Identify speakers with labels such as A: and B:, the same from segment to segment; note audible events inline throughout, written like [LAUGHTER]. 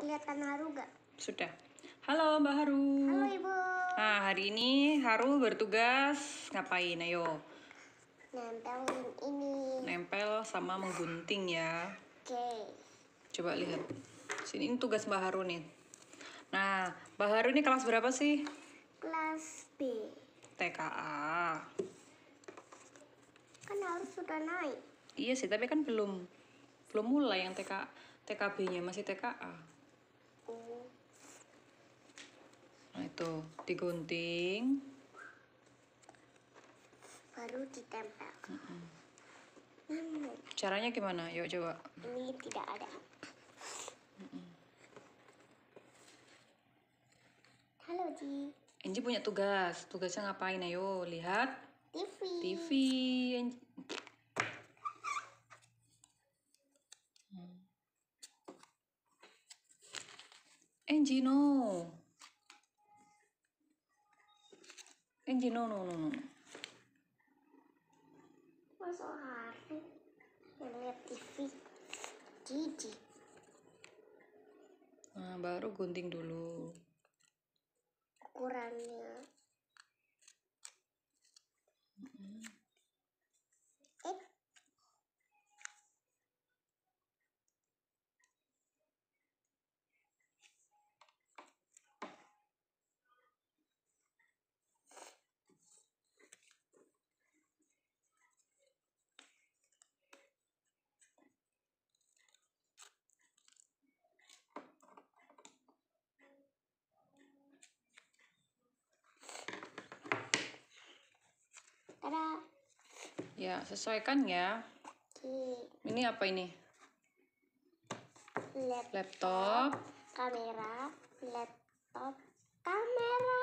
A: kelihatan Haru gak? Sudah. Halo Mbak Haru. Halo Ibu. Nah, hari ini Haru bertugas ngapain? Ayo. Nempelin ini. Nempel sama menggunting ya. Oke. Okay. Coba lihat. Sini ini tugas Mbak Haru nih. Nah, Mbak Haru ini kelas berapa sih? Kelas B. TKA. Kan harus sudah naik. Iya sih, tapi kan belum belum mulai yang TK TKB-nya masih TKA. Nah, itu digunting. Baru ditempel. Mm -mm. Caranya gimana? Yuk coba. Ini tidak ada. Mm -mm. Halo Ji. Enji punya tugas. Tugasnya ngapain? Ayo lihat. TV. TV. Enji. Enji no. Benji, no, no, no, no. Masuk oh, hari melihat TV. Jijik. Nah, baru gunting dulu. Ukurannya. Ya, sesuaikan ya. Ini apa ini? Laptop, laptop. kamera, laptop, kamera.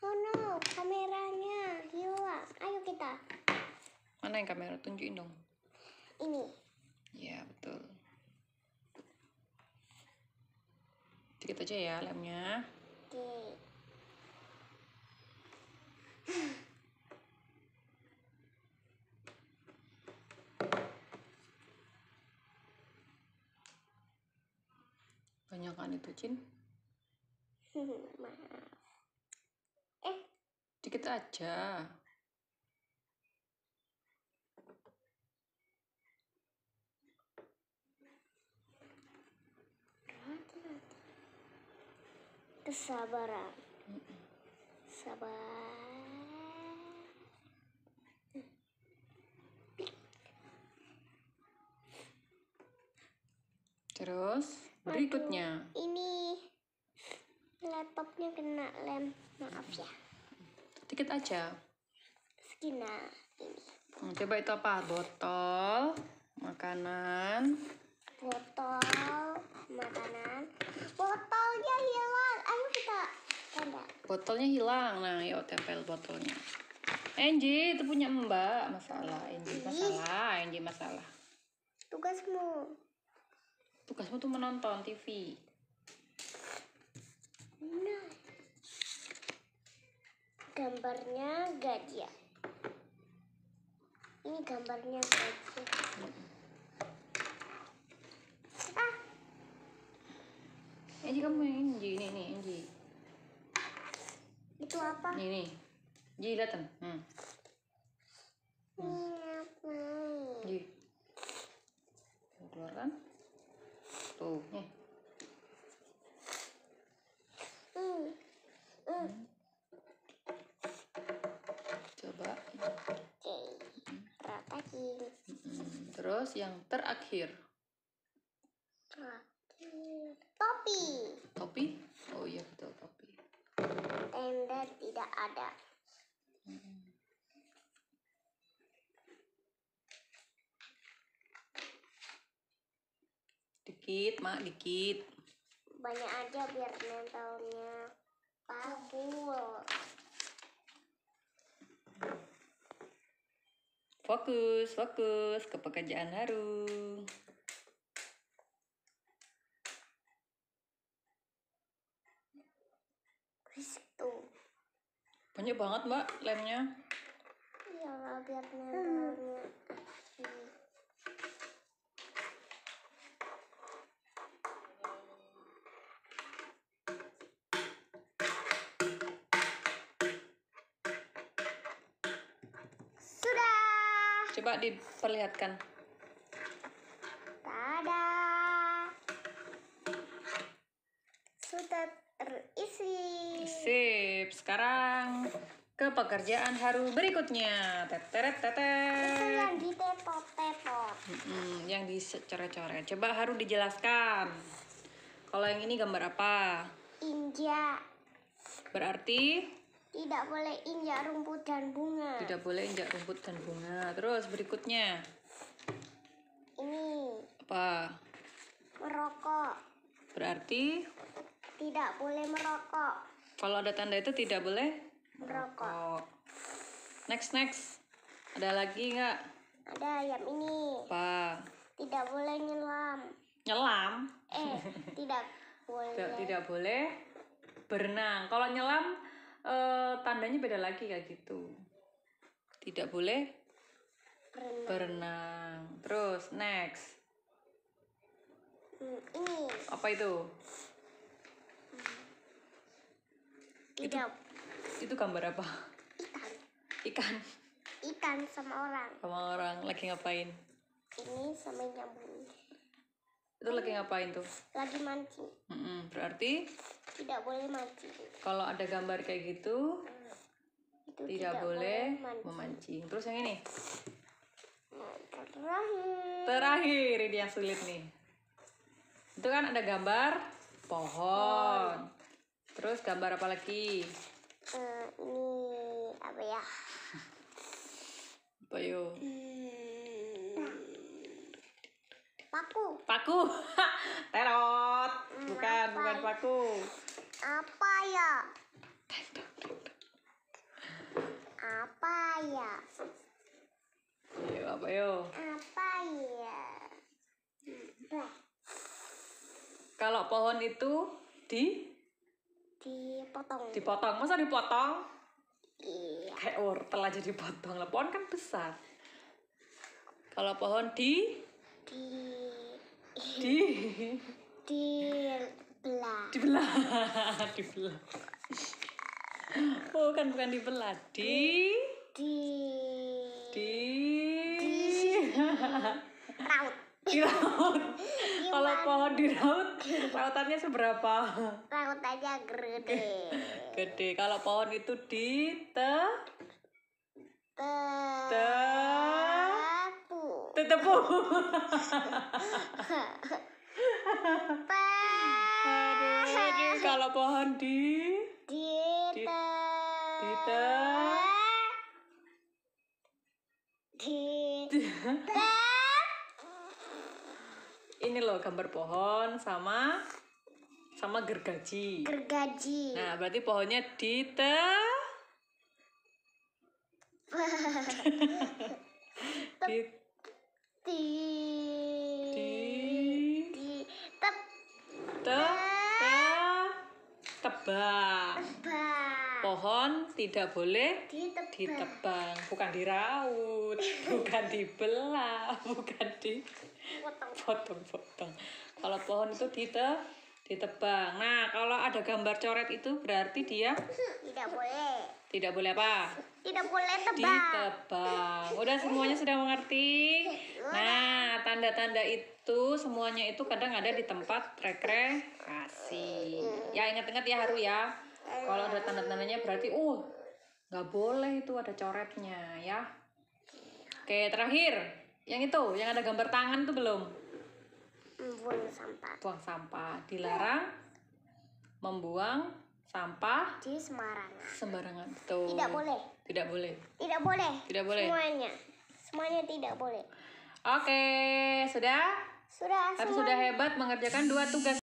A: Oh no, kameranya hilang. Ayo kita. Mana yang kamera? Tunjukin dong. Ini. Ya, betul. Dikit aja ya lemnya. Oke. makan itu Cin maaf hmm, eh dikit aja kesabaran sabar terus berikutnya. Aduh, ini laptopnya kena lem, maaf ya. Dikit aja. Skina ini. Hmm, coba itu apa? Botol, makanan. Botol, makanan. Botolnya hilang. Ayo kita tanda. Botolnya hilang. Nah, yuk tempel botolnya. Enji, itu punya Mbak. Masalah, Enji masalah, Enji masalah. Tugasmu tugasmu tuh menonton TV nah gambarnya gajah ini gambarnya gajah ah Enji kamu Enji ini ini Enji itu apa ini ini, Ji datang hmm. Hmm. Ji keluarkan Tuh. Nih. Iya. Hmm. Coba. Rata kiri. Hmm. Terus yang Terakhir. Topi. Topi? Oh iya betul topi. Tenda tidak ada. Dikit, Mak, dikit. Banyak aja biar mentalnya pakul. Fokus, fokus ke pekerjaan haru Itu. Banyak banget, Mbak, lemnya. Iya, biar nempelnya. Coba diperlihatkan. Tada! Sudah terisi. Sip. Sekarang ke pekerjaan haru berikutnya. Teteret tete. Itu yang di tepot-tepot. yang di yang coret Coba haru dijelaskan. Kalau yang ini gambar apa? injak, Berarti tidak boleh injak rumput dan bunga. Tidak boleh injak rumput dan bunga. Terus berikutnya. Ini. Apa? Merokok. Berarti? Tidak boleh merokok. Kalau ada tanda itu tidak boleh? Merokok. Next, next. Ada lagi nggak? Ada ayam ini. Apa? Tidak boleh nyelam. Nyelam? Eh, [LAUGHS] tidak boleh. Tidak, tidak boleh berenang. Kalau nyelam Eh, tandanya beda lagi kayak gitu tidak boleh berenang, berenang. terus next hmm, ini apa itu hmm. itu, itu gambar apa ikan ikan ikan sama orang sama orang lagi ngapain ini sama nyambung itu lagi ngapain tuh lagi mancing mm -mm, berarti tidak boleh mancing. Kalau ada gambar kayak gitu, hmm. tidak, tidak boleh memancing. memancing. Terus yang ini? terakhir. Terakhir ini yang sulit nih. Itu kan ada gambar pohon. pohon. Terus gambar apa lagi? Uh, ini apa ya? apa yuk? Hmm. Paku. Paku. [LAUGHS] Terot. Hmm, bukan, apa bukan paku. Apa ya? Apa ya? Yo, apa yo? Apa ya? Nah, Kalau pohon itu di dipotong. Dipotong. Masa dipotong? Iya. Kayak wortel aja dipotong. Lah pohon kan besar. Kalau pohon di di di di belah di belah [LAUGHS] oh kan bukan bukan di di di, di... raut [LAUGHS] di laut kalau pohon di laut rautannya seberapa rautannya gede gede kalau pohon itu di te te, te... Tetepu. aduh, aduh, kalau pohon di di di, di di ini loh gambar pohon sama sama gergaji. Gergaji. Nah, berarti pohonnya di te di di di di tep te, te, tebang tebang pohon tidak boleh ditebang, ditebang. bukan diraut [LAUGHS] bukan dibelah bukan di potong-potong kalau pohon itu dite ditebang nah kalau ada gambar coret itu berarti dia tidak boleh tidak boleh apa? Tidak boleh tebak. Ditebak. Udah semuanya sudah mengerti? Iya. Nah, tanda-tanda itu semuanya itu kadang ada di tempat rekreasi. Ya ingat-ingat ya Haru ya. Kalau ada tanda-tandanya berarti uh nggak boleh itu ada coretnya ya. Oke, terakhir. Yang itu, yang ada gambar tangan itu belum? Buang sampah. Buang sampah. Dilarang membuang sampah di sembarangan. Sembarangan Tuh. Tidak boleh. Tidak boleh. Tidak boleh. Tidak boleh. Semuanya. Semuanya tidak boleh. Oke, sudah? Sudah. Tapi sudah hebat mengerjakan dua tugas.